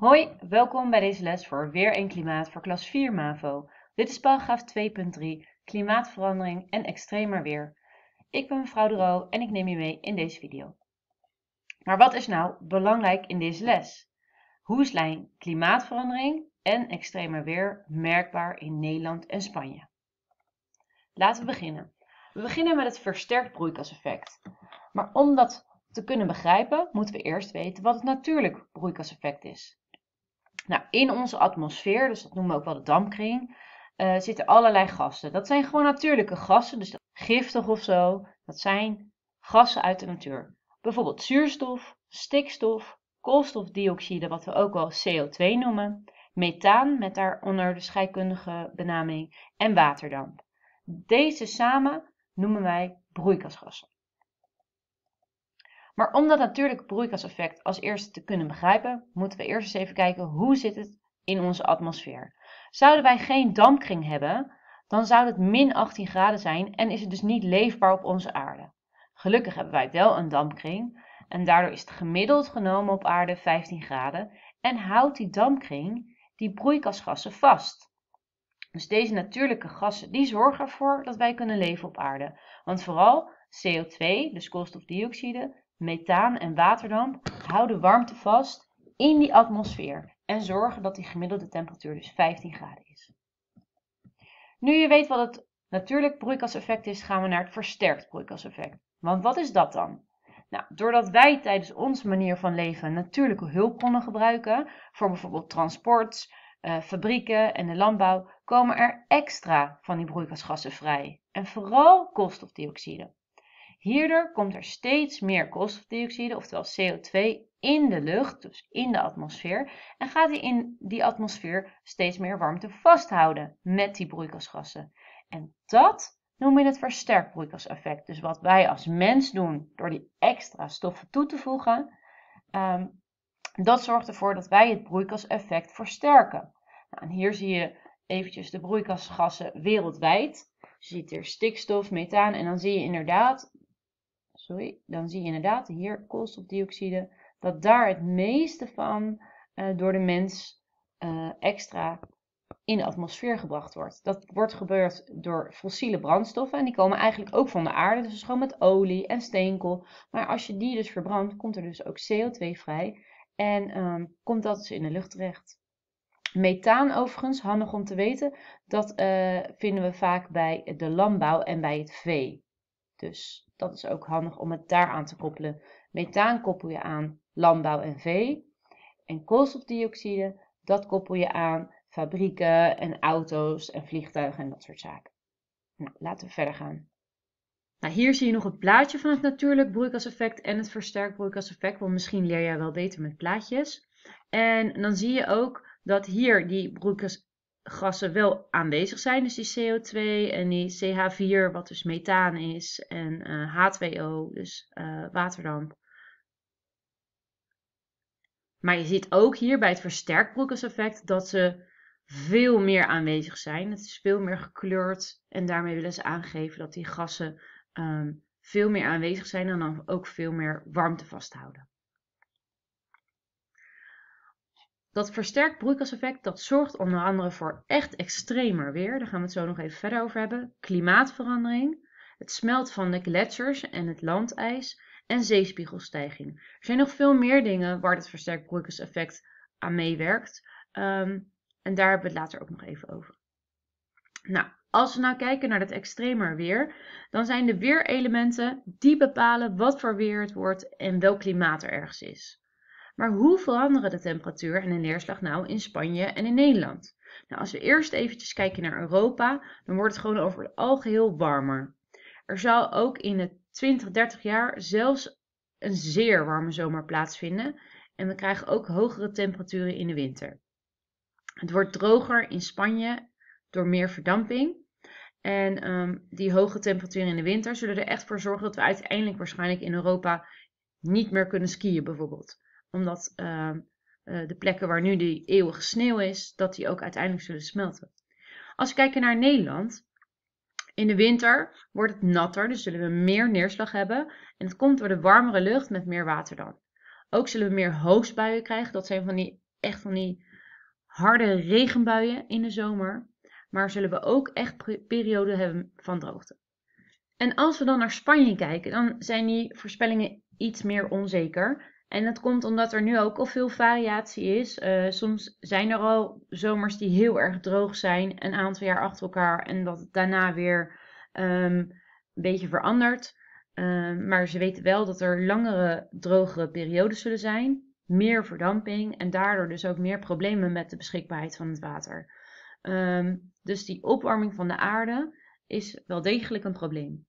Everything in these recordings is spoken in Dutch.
Hoi, welkom bij deze les voor Weer en Klimaat voor klas 4 MAVO. Dit is paragraaf 2.3, klimaatverandering en extremer weer. Ik ben mevrouw De Roo en ik neem je mee in deze video. Maar wat is nou belangrijk in deze les? Hoe zijn klimaatverandering en extremer weer merkbaar in Nederland en Spanje? Laten we beginnen. We beginnen met het versterkt broeikaseffect. Maar om dat te kunnen begrijpen, moeten we eerst weten wat het natuurlijk broeikaseffect is. Nou, in onze atmosfeer, dus dat noemen we ook wel de dampkring, eh, zitten allerlei gassen. Dat zijn gewoon natuurlijke gassen, dus giftig of zo. Dat zijn gassen uit de natuur. Bijvoorbeeld zuurstof, stikstof, koolstofdioxide, wat we ook wel CO2 noemen, methaan met daaronder de scheikundige benaming en waterdamp. Deze samen noemen wij broeikasgassen. Maar om dat natuurlijke broeikaseffect als eerste te kunnen begrijpen, moeten we eerst eens even kijken hoe zit het in onze atmosfeer. Zouden wij geen dampkring hebben, dan zou het min 18 graden zijn en is het dus niet leefbaar op onze aarde. Gelukkig hebben wij wel een dampkring en daardoor is het gemiddeld genomen op aarde 15 graden en houdt die dampkring die broeikasgassen vast. Dus deze natuurlijke gassen die zorgen ervoor dat wij kunnen leven op aarde. Want vooral CO2, dus koolstofdioxide, methaan en waterdamp houden warmte vast in die atmosfeer en zorgen dat die gemiddelde temperatuur dus 15 graden is. Nu je weet wat het natuurlijk broeikaseffect is, gaan we naar het versterkt broeikaseffect. Want wat is dat dan? Nou, doordat wij tijdens onze manier van leven natuurlijke hulpbronnen gebruiken, voor bijvoorbeeld transport, eh, fabrieken en de landbouw, komen er extra van die broeikasgassen vrij. En vooral koolstofdioxide. Hierdoor komt er steeds meer koolstofdioxide, oftewel CO2, in de lucht, dus in de atmosfeer, en gaat die in die atmosfeer steeds meer warmte vasthouden met die broeikasgassen. En dat noemen we het versterkt broeikaseffect. Dus wat wij als mens doen door die extra stoffen toe te voegen, ehm, dat zorgt ervoor dat wij het broeikaseffect versterken. Nou, en hier zie je eventjes de broeikasgassen wereldwijd. Je ziet hier stikstof, methaan en dan zie je inderdaad sorry, dan zie je inderdaad hier koolstofdioxide, dat daar het meeste van eh, door de mens eh, extra in de atmosfeer gebracht wordt. Dat wordt gebeurd door fossiele brandstoffen en die komen eigenlijk ook van de aarde, dus gewoon met olie en steenkool. Maar als je die dus verbrandt, komt er dus ook CO2 vrij en ehm, komt dat dus in de lucht terecht. Methaan overigens, handig om te weten, dat eh, vinden we vaak bij de landbouw en bij het vee. Dus dat is ook handig om het daaraan te koppelen. Methaan koppel je aan landbouw en vee. En koolstofdioxide, dat koppel je aan fabrieken en auto's en vliegtuigen en dat soort zaken. Nou, laten we verder gaan. Nou, hier zie je nog het plaatje van het natuurlijk broeikaseffect en het versterkt broeikaseffect, want misschien leer jij wel beter met plaatjes. En dan zie je ook dat hier die broeikas, gassen wel aanwezig zijn. Dus die CO2 en die CH4, wat dus methaan is, en H2O, eh, dus eh, waterdamp. Maar je ziet ook hier bij het versterkt broekeseffect dat ze veel meer aanwezig zijn. Het is veel meer gekleurd en daarmee willen ze aangeven dat die gassen ehm, veel meer aanwezig zijn en dan ook veel meer warmte vasthouden. Dat versterkt broeikaseffect, dat zorgt onder andere voor echt extremer weer. Daar gaan we het zo nog even verder over hebben. Klimaatverandering, het smelt van de gletsjers en het landijs en zeespiegelstijging. Er zijn nog veel meer dingen waar het versterkt broeikaseffect aan meewerkt. Ehm, en daar hebben we het later ook nog even over. Nou, als we nou kijken naar dat extremer weer, dan zijn de weerelementen die bepalen wat voor weer het wordt en welk klimaat er ergens is. Maar hoe veranderen de temperatuur en de neerslag nou in Spanje en in Nederland? Nou, als we eerst eventjes kijken naar Europa, dan wordt het gewoon over het algeheel warmer. Er zal ook in de 20, 30 jaar zelfs een zeer warme zomer plaatsvinden. En we krijgen ook hogere temperaturen in de winter. Het wordt droger in Spanje door meer verdamping. En ehm, die hoge temperaturen in de winter zullen er echt voor zorgen dat we uiteindelijk waarschijnlijk in Europa niet meer kunnen skiën bijvoorbeeld omdat ehm, eh, de plekken waar nu die eeuwige sneeuw is, dat die ook uiteindelijk zullen smelten. Als we kijken naar Nederland, in de winter wordt het natter, dus zullen we meer neerslag hebben. En het komt door de warmere lucht met meer water dan. Ook zullen we meer hoogstbuien krijgen. Dat zijn van die, echt van die harde regenbuien in de zomer. Maar zullen we ook echt perioden hebben van droogte. En als we dan naar Spanje kijken, dan zijn die voorspellingen iets meer onzeker. En dat komt omdat er nu ook al veel variatie is. Eh, soms zijn er al zomers die heel erg droog zijn, een aantal jaar achter elkaar, en dat het daarna weer ehm, een beetje verandert. Ehm, maar ze weten wel dat er langere, drogere periodes zullen zijn, meer verdamping en daardoor dus ook meer problemen met de beschikbaarheid van het water. Ehm, dus die opwarming van de aarde is wel degelijk een probleem.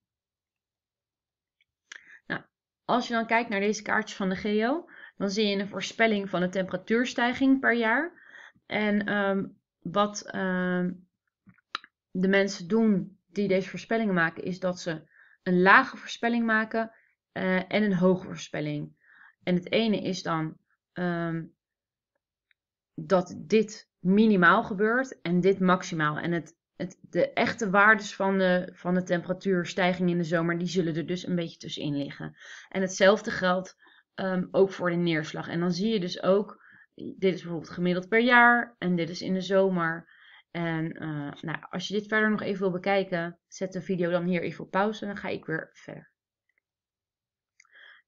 Als je dan kijkt naar deze kaartjes van de geo, dan zie je een voorspelling van de temperatuurstijging per jaar. En ehm, wat ehm, de mensen doen die deze voorspellingen maken, is dat ze een lage voorspelling maken eh, en een hoge voorspelling. En het ene is dan ehm, dat dit minimaal gebeurt en dit maximaal. En het het, de echte waardes van de, van de temperatuurstijging in de zomer, die zullen er dus een beetje tussenin liggen. En hetzelfde geldt ehm, ook voor de neerslag. En dan zie je dus ook, dit is bijvoorbeeld gemiddeld per jaar en dit is in de zomer. En eh, nou, als je dit verder nog even wil bekijken, zet de video dan hier even op pauze en dan ga ik weer verder.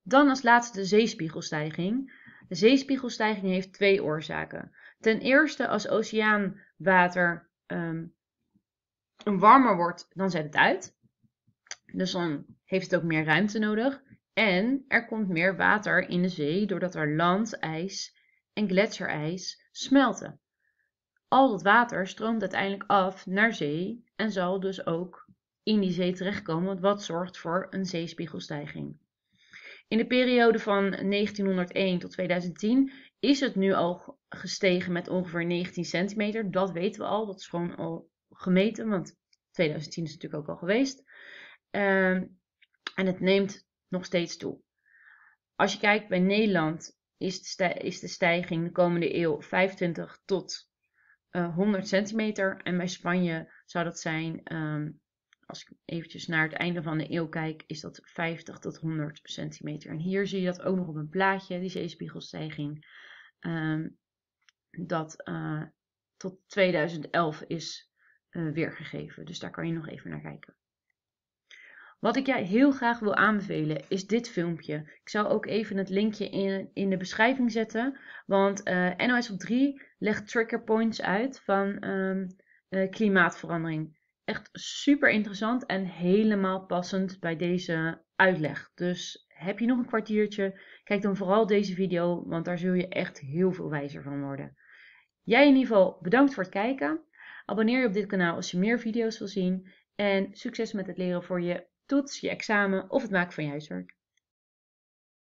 Dan als laatste de zeespiegelstijging. De zeespiegelstijging heeft twee oorzaken. Ten eerste als oceaanwater ehm, warmer wordt, dan zet het uit. Dus dan heeft het ook meer ruimte nodig. En er komt meer water in de zee doordat er landijs en gletsjerijs smelten. Al dat water stroomt uiteindelijk af naar zee en zal dus ook in die zee terechtkomen, wat zorgt voor een zeespiegelstijging. In de periode van 1901 tot 2010 is het nu al gestegen met ongeveer 19 centimeter. Dat weten we al, dat is gewoon al gemeten, want 2010 is natuurlijk ook al geweest. Ehm, en het neemt nog steeds toe. Als je kijkt bij Nederland is de, is de stijging de komende eeuw 25 tot 100 eh, centimeter. En bij Spanje zou dat zijn, ehm, als ik eventjes naar het einde van de eeuw kijk, is dat 50 tot 100 centimeter. En hier zie je dat ook nog op een plaatje, die zeespiegelstijging. Ehm, dat eh, tot 2011 is eh, weergegeven. Dus daar kan je nog even naar kijken. Wat ik jij heel graag wil aanbevelen is dit filmpje. Ik zal ook even het linkje in, in de beschrijving zetten. Want eh, NOS op 3 legt trigger points uit van ehm, eh, klimaatverandering. Echt super interessant en helemaal passend bij deze uitleg. Dus heb je nog een kwartiertje, kijk dan vooral deze video, want daar zul je echt heel veel wijzer van worden. Jij in ieder geval bedankt voor het kijken. Abonneer je op dit kanaal als je meer video's wil zien. En succes met het leren voor je toets, je examen of het maken van je huiswerk.